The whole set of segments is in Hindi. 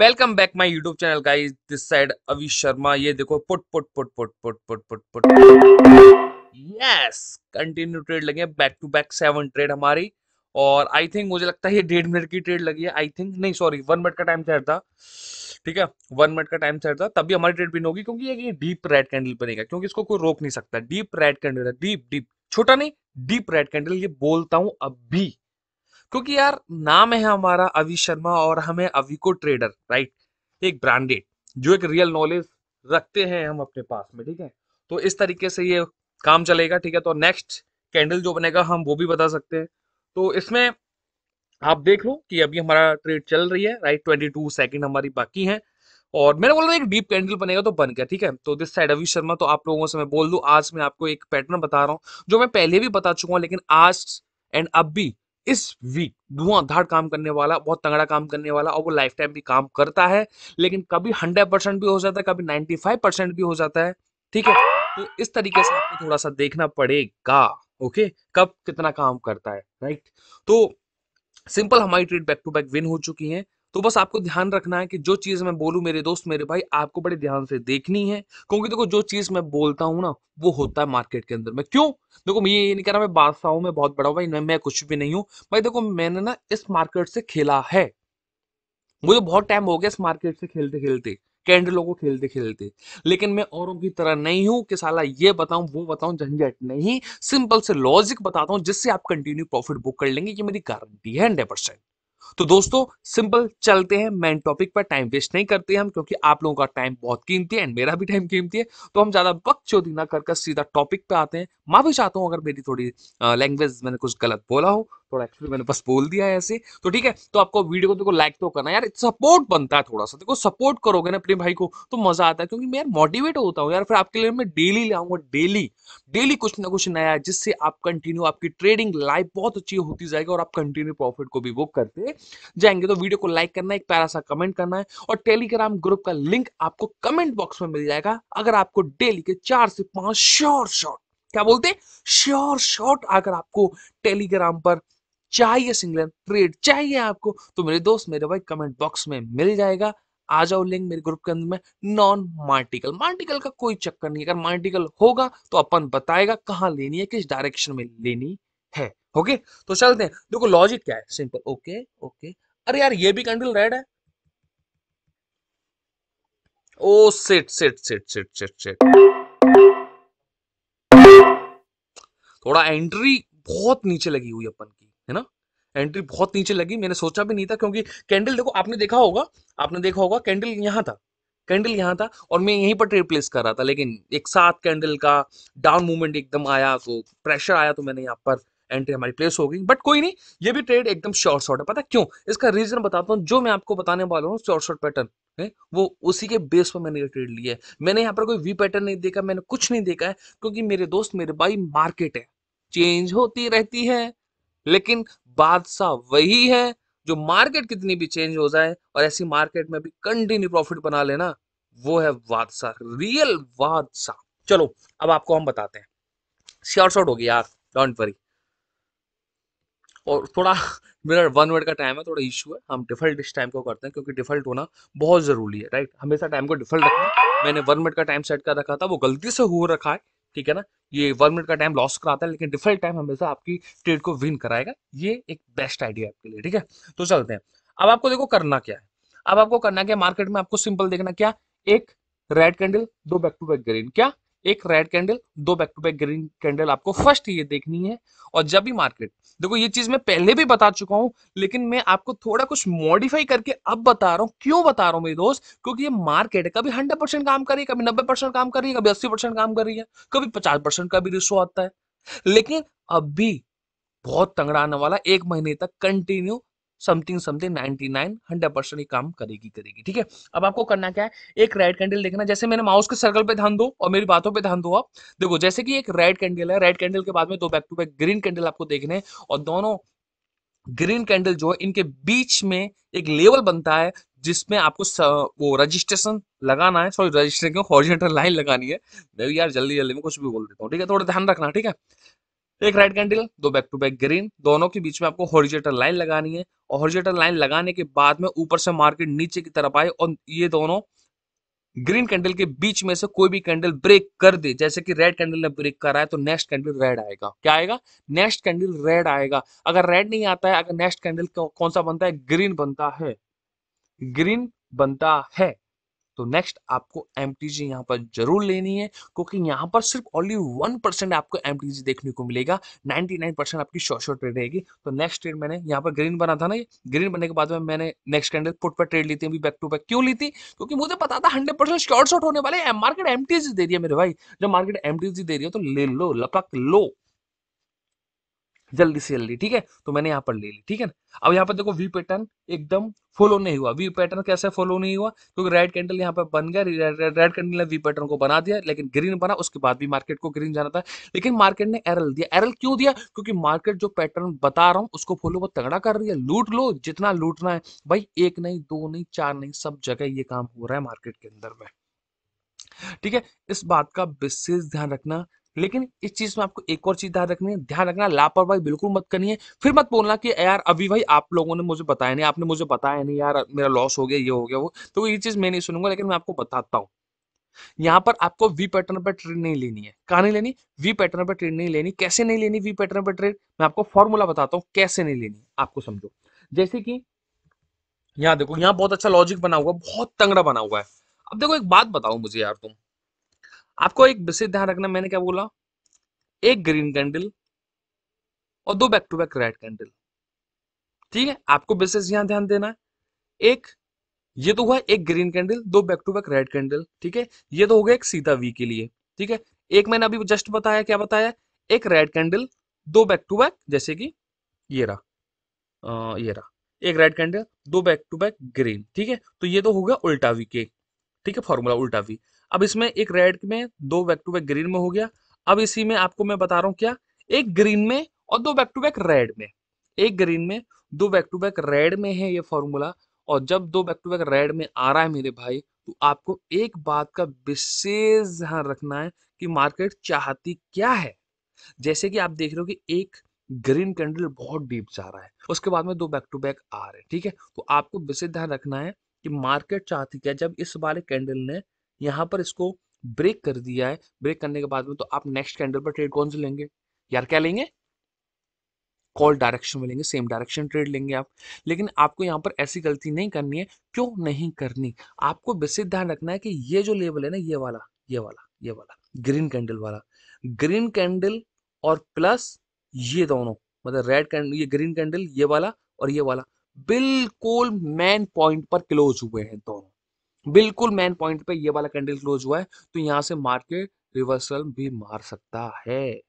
welcome back my YouTube channel guys this side Avi Sharma ये देखो put put put put put put put put yes continue trade लगे back to back seven trade हमारी और आई थिंक मुझे लगता है ये डेढ़ मिनट की ट्रेड लगी है आई थिंक नहीं सॉरी वन मिनट का टाइम सेट था ठीक है वन मिनट का टाइम सेट था तब भी हमारी ट्रेड बिन होगी क्योंकि ये डीप रेड कैंडल बनेगा क्योंकि इसको कोई रोक नहीं सकता डीप रेड कैंडल है डीप डीप छोटा नहीं डीप रेड कैंडल ये बोलता हूँ अभी क्योंकि यार नाम है हमारा अवि शर्मा और हमें अविको ट्रेडर राइट एक ब्रांडेड जो एक रियल नॉलेज रखते हैं हम अपने पास में ठीक है तो इस तरीके से ये काम चलेगा ठीक है तो नेक्स्ट कैंडल जो बनेगा हम वो भी बता सकते हैं तो इसमें आप देख लो कि अभी हमारा ट्रेड चल रही है राइट ट्वेंटी टू सेकेंड हमारी बाकी है और मैंने बोला एक डीप कैंडल बनेगा तो बन गया ठीक है तो दिस साइड अवि शर्मा तो आप लोगों से मैं बोल दू आज मैं आपको एक पैटर्न बता रहा हूँ जो मैं पहले भी बता चुका हूँ लेकिन आज एंड अब भी इस वीक धुआंधार काम करने वाला बहुत तगड़ा काम करने वाला और वो लाइफ टाइम भी काम करता है लेकिन कभी हंड्रेड परसेंट भी हो जाता है कभी नाइन्टी फाइव परसेंट भी हो जाता है ठीक है तो इस तरीके से आपको थोड़ा सा देखना पड़ेगा ओके कब कितना काम करता है राइट तो सिंपल हमारी trade back to back win हो चुकी है तो बस आपको ध्यान रखना है कि जो चीज मैं बोलूँ मेरे दोस्त मेरे भाई आपको बड़े ध्यान से देखनी है क्योंकि देखो जो चीज मैं बोलता हूँ ना वो होता है मार्केट के अंदर में क्यों देखो मैं ये नहीं कह रहा मैं बादशाह हूँ मैं बहुत बड़ा हूँ भाई मैं कुछ भी नहीं हूँ भाई देखो मैंने ना इस मार्केट से खेला है मुझे बहुत टाइम हो गया इस मार्केट से खेलते खेलते कैंडलों को खेलते खेलते लेकिन मैं औरों की तरह नहीं हूं कि साला ये बताऊं वो बताऊं झंझट नहीं सिंपल से लॉजिक बताता हूं जिससे आप कंटिन्यू प्रॉफिट बुक कर लेंगे ये मेरी गारंटी है हंड्रेड परसेंट तो दोस्तों सिंपल चलते हैं मेन टॉपिक पर टाइम वेस्ट नहीं करते हम क्योंकि आप लोगों का टाइम बहुत कीमती है एंड मेरा भी टाइम कीमती है तो हम ज्यादा वक्त चौधरी ना कर सीधा टॉपिक पे आते हैं माफी चाहता हूँ अगर मेरी थोड़ी लैंग्वेज मैंने कुछ गलत बोला हो थोड़ा एक्चुअली मैंने बस बोल दिया है ऐसे तो ठीक है तो आपको वीडियो को देखो लाइक तो करना यार सपोर्ट बनता है थोड़ा सा देखो सपोर्ट करोगे ना अपने भाई को तो मजा आता है क्योंकि मैं यार मोटिवेट होता हूँ यार फिर आपके लिए मैं डेली लाऊंगा डेली डेली कुछ ना कुछ नया जिससे आप कंटिन्यू आपकी ट्रेडिंग लाइफ बहुत अच्छी होती जाएगी और आप कंटिन्यू प्रॉफिट को भी वो करते जाएंगे तो वीडियो को लाइक करना एक प्यारा सा कमेंट करना है और टेलीग्राम ग्रुप का लिंक आपको कमेंट बॉक्स में मिल जाएगा अगर आपको डेली के चार से पांच श्योर शॉर्ट क्या बोलते हैं श्योर शॉर्ट अगर आपको टेलीग्राम पर चाहिए सिंगल ट्रेड चाहिए आपको तो मेरे दोस्त मेरे भाई कमेंट बॉक्स में मिल जाएगा आ जाओ लिंक मेरे ग्रुप के अंदर में नॉन मार्टिकल मार्टिकल का कोई चक्कर नहीं अगर मार्टिकल होगा तो अपन बताएगा कहाँ लेनी है किस डायरेक्शन में लेनी है ओके तो चलते हैं देखो लॉजिक क्या है सिंपल ओके ओके अरे यार ये भी कैंडल रेड है oh sit sit sit sit sit sit थोड़ा एंट्री बहुत नीचे लगी हुई अपन की है ना एंट्री बहुत नीचे लगी मैंने सोचा भी नहीं था क्योंकि कैंडल देखो आपने देखा होगा आपने देखा होगा कैंडल यहां था कैंडल यहां था और मैं यहीं पर ट्रेड प्लेस कर रहा था लेकिन एक साथ कैंडल का डाउन मूवमेंट एकदम आया तो प्रेशर आया तो मैंने यहाँ पर एंट्री हमारी प्लेस हो गई बट कोई नहीं ये भी ट्रेड एकदम शॉर्ट शॉर्ट है पता क्यों इसका रीजन बताता हूँ जो मैं आपको बताने वाला हूँ शॉर्ट शॉर्ट पैटर्न है वो उसी के बेस पर मैंने ये ट्रेड लिया है मैंने यहाँ पर कोई वी पैटर्न नहीं देखा मैंने कुछ नहीं देखा है क्योंकि मेरे दोस्त मेरे भाई मार्केट है चेंज होती रहती है लेकिन बादशाह वही है जो मार्केट कितनी भी चेंज हो जाए और ऐसी मार्केट में भी कंटिन्यू प्रॉफिट बना लेना वो है बादशाह रियल बादशाह चलो अब आपको हम बताते हैं शॉर्ट शॉर्ट हो गया यार डोंट वरी और थोड़ा मेरा वन वर्ड का टाइम है थोड़ा इशू है हम डिफल्ट इस टाइम को करते हैं क्योंकि डिफल्ट होना बहुत ज़रूरी है राइट हमेशा टाइम को डिफल्ट रखना मैंने वन मिनट का टाइम सेट कर रखा था वो गलती से हो रखा है ठीक है ना ये वन मिनट का टाइम लॉस कराता है लेकिन डिफल्ट टाइम हमेशा आपकी ट्रेड को विन कराएगा ये एक बेस्ट आइडिया आपके लिए ठीक है तो चलते हैं अब आपको देखो करना क्या है अब आपको करना क्या मार्केट में आपको सिंपल देखना क्या एक रेड कैंडल दो बैक टू बैक ग्रीन क्या एक रेड कैंडल दो back to back green candle आपको फर्स्ट ये देखनी है और जब भी मार्केट देखो ये चीज मैं पहले भी बता चुका हूं लेकिन मैं आपको थोड़ा कुछ मॉडिफाई करके अब बता रहा हूं क्यों बता रहा हूं मेरे दोस्त क्योंकि ये मार्केट है कभी हंड्रेड परसेंट काम कर रही है कभी नब्बे परसेंट काम कर रही है कभी अस्सी परसेंट काम कर रही है कभी पचास परसेंट का भी रिश्वत आता है लेकिन अभी बहुत तंगड़ा आने वाला एक महीने तक continue something something 99 hundred percent काम करेगी करेगी ठीक है अब आपको करना क्या है एक रेड कैंडल देखना जैसे मैंने माउस के सर्कल पे ध्यान दो और मेरी बातों पे ध्यान दो आप देखो जैसे कि एक रेड कैंडल है रेड कैंडल के बाद में दो back to back green candle आपको देखने और दोनों ग्रीन कैंडल जो है इनके बीच में एक लेवल बनता है जिसमें आपको स, वो रजिस्ट्रेशन लगाना है सॉरी रजिस्ट्रेशन क्यों हॉरिजेंटल लाइन लगानी है यार जल्दी जल्दी में कुछ भी बोल देता हूँ ठीक है थोड़ा ध्यान रखना ठीक है तो एक राइट कैंडल दो बैक टू बैक ग्रीन दोनों के बीच में आपको हॉरिजेटल लाइन लगानी है और हॉरिजेटल लाइन लगाने के बाद में ऊपर से मार्केट नीचे की तरफ आए और ये दोनों ग्रीन कैंडल के बीच में से कोई भी कैंडल ब्रेक कर दे जैसे कि रेड कैंडल ने ब्रेक करा है तो नेक्स्ट कैंडल रेड आएगा क्या आएगा नेक्स्ट कैंडल रेड आएगा अगर रेड नहीं आता है अगर नेक्स्ट कैंडल कौन सा बनता है ग्रीन बनता है ग्रीन बनता है तो नेक्स्ट आपको एम टी जी यहाँ पर जरूर लेनी है क्योंकि यहाँ पर सिर्फ ओनली वन परसेंट आपको एम टी जी देखने को मिलेगा नाइन्टी नाइन परसेंट आपकी शॉर्ट शॉर्ट ट्रेड रहेगी तो नेक्स्ट ट्रेड मैंने यहाँ पर ग्रीन बना था ना ये ग्रीन बनने के बाद में मैंने नेक्स्ट कैंडल पुट पर ट्रेड ली थी अभी बैक टू बैक क्यों ली थी क्योंकि मुझे पता था हंड्रेड परसेंट शॉर्ट शॉर्ट होने वाले मार्केट एम टी जी दे रही है मेरे भाई जब मार्केट एम टी जी दे रही है तो ले लो लपक लो जल्दी से जल्दी ठीक है तो मैंने यहाँ पर ले ली ठीक है अब यहाँ पर देखो वी पैटर्न एकदम फॉलो नहीं हुआ वी पैटर्न कैसे फॉलो नहीं हुआ क्योंकि रेड कैंडल यहाँ पर बन गया रेड कैंडल ने वी पैटर्न को बना दिया लेकिन ग्रीन बना उसके बाद भी मार्केट को ग्रीन जाना था लेकिन मार्केट ने एरल दिया एरल क्यों दिया क्योंकि मार्केट जो पैटर्न बता रहा हूँ उसको फॉलो बहुत तगड़ा कर रही है लूट लो जितना लूटना है भाई एक नहीं दो नहीं चार नहीं सब जगह ये काम हो रहा है मार्केट के अंदर में ठीक है इस बात का विशेष ध्यान रखना लेकिन इस चीज में आपको एक और चीज ध्यान रखनी है ध्यान रखना लापरवाही बिल्कुल मत करनी है फिर मत बोलना कि यार अभी भाई आप लोगों ने मुझे बताया नहीं आपने मुझे बताया नहीं यार मेरा लॉस हो गया ये हो गया वो तो ये चीज मैं नहीं सुनूंगा लेकिन मैं आपको बताता हूँ यहाँ पर आपको वी पैटर्न पर ट्रेड नहीं लेनी है कहा नहीं लेनी वी पैटर्न पर ट्रेड नहीं लेनी कैसे नहीं लेनी वी पैटर्न पर ट्रेड मैं आपको फॉर्मूला बताता हूँ कैसे नहीं लेनी आपको समझो जैसे कि यहाँ देखो यहाँ बहुत अच्छा लॉजिक बना हुआ बहुत तंगड़ा बना हुआ है अब देखो एक बात बताओ मुझे यार तुम आपको एक विशेष ध्यान रखना मैंने क्या बोला एक ग्रीन कैंडल और दो back to back red candle ठीक है आपको विशेष यहां ध्यान देना एक ये तो हुआ एक ग्रीन कैंडल दो back to back red candle ठीक है ये तो हो गया एक सीता वी के लिए ठीक है एक मैंने अभी जस्ट बताया क्या बताया एक रेड कैंडल दो बैक टू बैक जैसे कि ये रहा ये रहा एक रेड कैंडल दो बैक टू बैक ग्रीन ठीक है तो ये तो हो गया उल्टा वी के ठीक है फॉर्मूला उल्टा वी अब इसमें एक रेड में दो बैक टू बैक ग्रीन में हो गया अब इसी में आपको मैं बता रहा हूँ क्या एक ग्रीन में और दो बैक टू बैक रेड में एक ग्रीन में दो बैक टू बैक रेड में है ये फॉर्मूला और जब दो बैक टू बैक रेड में आ रहा है मेरे भाई तो आपको एक बात का विशेष ध्यान रखना है कि मार्केट चाहती क्या है जैसे कि आप देख रहे हो कि एक ग्रीन कैंडल बहुत डीप जा रहा है उसके बाद में दो बैक टू बैक आ रहे हैं ठीक है तो आपको विशेष ध्यान रखना है कि मार्केट चाहती क्या जब इस वाले कैंडल ने यहाँ पर इसको ब्रेक कर दिया है ब्रेक करने के बाद में तो आप नेक्स्ट कैंडल पर ट्रेड कौन से लेंगे यार क्या लेंगे कॉल डायरेक्शन में लेंगे सेम डायरेक्शन ट्रेड लेंगे आप लेकिन आपको यहाँ पर ऐसी गलती नहीं करनी है क्यों नहीं करनी आपको विशेष ध्यान रखना है कि ये जो लेवल है ना ये वाला ये वाला ये वाला ग्रीन कैंडल वाला ग्रीन कैंडल और प्लस ये दोनों मतलब रेड कैंडल ये ग्रीन कैंडल ये वाला और ये वाला बिल्कुल मेन पॉइंट पर क्लोज हुए हैं दोनों बिल्कुल मेन पॉइंट पे ये वाला कैंडल क्लोज हुआ है तो यहां से मार्केट रिवर्सल भी मार सकता है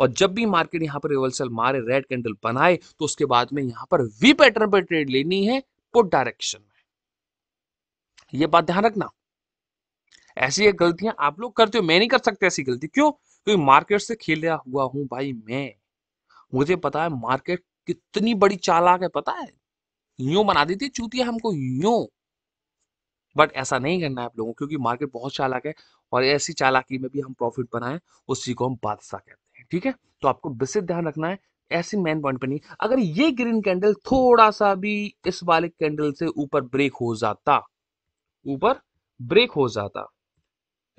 और जब भी मार्केट यहां पर रिवर्सल मारे रेड कैंडल बनाए तो उसके बाद में यहां पर वी पैटर्न पर ट्रेड लेनी है पुट डायरेक्शन में ये बात ध्यान रखना ऐसी ये गलतियां आप लोग करते हो मैं नहीं कर सकते ऐसी गलती क्यों क्योंकि मार्केट से खेला हुआ हूं भाई मैं मुझे पता है मार्केट कितनी बड़ी चालाक है पता है यूं बना देती है चूतिया हमको यूं बट ऐसा नहीं करना है आप लोगों क्योंकि मार्केट बहुत चालाक है और ऐसी चालाकी में भी हम प्रॉफिट बनाएं उसी को हम बादशाह कहते हैं ठीक है तो आपको विशेष ध्यान रखना है ऐसी मेन पॉइंट पे नहीं अगर ये ग्रीन कैंडल थोड़ा सा भी इस वाले कैंडल से ऊपर ब्रेक हो जाता ऊपर ब्रेक हो जाता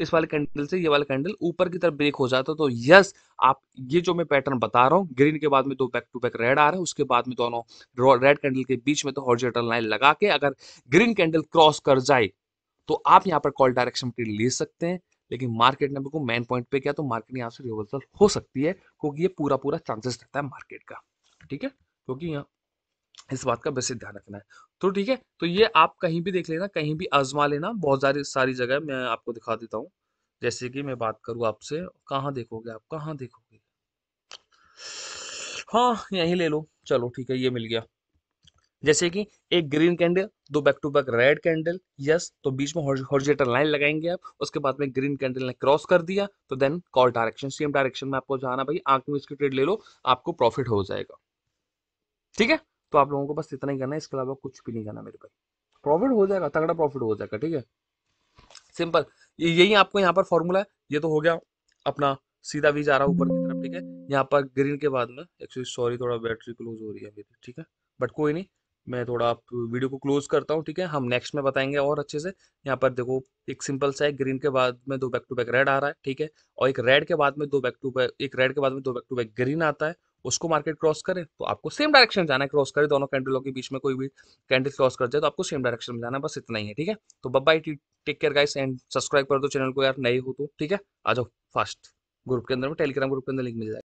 इस वाले कैंडल से ये वाला कैंडल ऊपर की तरफ ब्रेक हो जाता तो यस आप ये जो मैं पैटर्न बता रहा हूँ ग्रीन के बाद में दो बैक टू बैक रेड आ रहा है उसके बाद में दोनों रेड कैंडल के बीच में तो हॉर्जेटल लाइन लगा के अगर ग्रीन कैंडल क्रॉस कर जाए तो आप यहाँ पर कॉल डायरेक्शन ले सकते हैं लेकिन मार्केट ने बिल्कुल मेन पॉइंट पे किया तो मार्केट यहाँ से रिवर्सल हो सकती है क्योंकि ये पूरा पूरा चांसेस रहता है मार्केट का ठीक है क्योंकि यहाँ इस बात का वैसे ध्यान रखना है तो ठीक है तो ये आप कहीं भी देख लेना कहीं भी आजमा लेना बहुत सारी सारी जगह मैं आपको दिखा देता हूँ जैसे कि मैं बात करूँ आपसे कहाँ देखोगे आप कहाँ देखोगे हाँ यही ले लो चलो ठीक है ये मिल गया जैसे कि एक ग्रीन कैंडल दो back to back red candle yes तो बीच में हॉर्जिटल लाइन लगाएंगे आप उसके बाद में ग्रीन कैंडल ने क्रॉस कर दिया तो then call direction same direction में आपको जाना भाई आंख में इसकी ट्रेड ले लो आपको प्रॉफिट हो जाएगा ठीक है तो आप लोगों को बस इतना ही करना है इसके अलावा कुछ भी नहीं करना मेरे भाई प्रॉफिट हो जाएगा तगड़ा प्रॉफिट हो जाएगा ठीक है सिंपल यही आपको यहाँ पर फॉर्मूला है ये तो हो गया अपना सीधा भी जा रहा ऊपर की तरफ ठीक है यहाँ पर ग्रीन के बाद में एक्चुअली सॉरी थोड़ा बैटरी क्लोज हो रही है मेरी ठीक है बट कोई नहीं मैं थोड़ा आप वीडियो को क्लोज करता हूँ ठीक है हम नेक्स्ट में बताएंगे और अच्छे से यहाँ पर देखो एक सिंपल सा है ग्रीन के बाद में दो बैक टू बैक रेड आ रहा है ठीक है और एक रेड के बाद में दो बैक टू बैक एक रेड के बाद में दो बैक टू बैक ग्रीन आता है उसको मार्केट क्रॉस करे तो आपको सेम डायरेक्शन जाना है क्रॉस करे दोनों कैंडलों के बीच में कोई भी कैंडल क्रॉस कर जाए तो आपको सेम डायरेक्शन में जाना है बस इतना ही है ठीक है तो bye bye take care guys and subscribe कर दो चैनल को यार नए हो तो ठीक है आ जाओ फास्ट ग्रुप के अंदर में टेलीग्राम ग्रुप के अंदर लिंक मिल जाएगा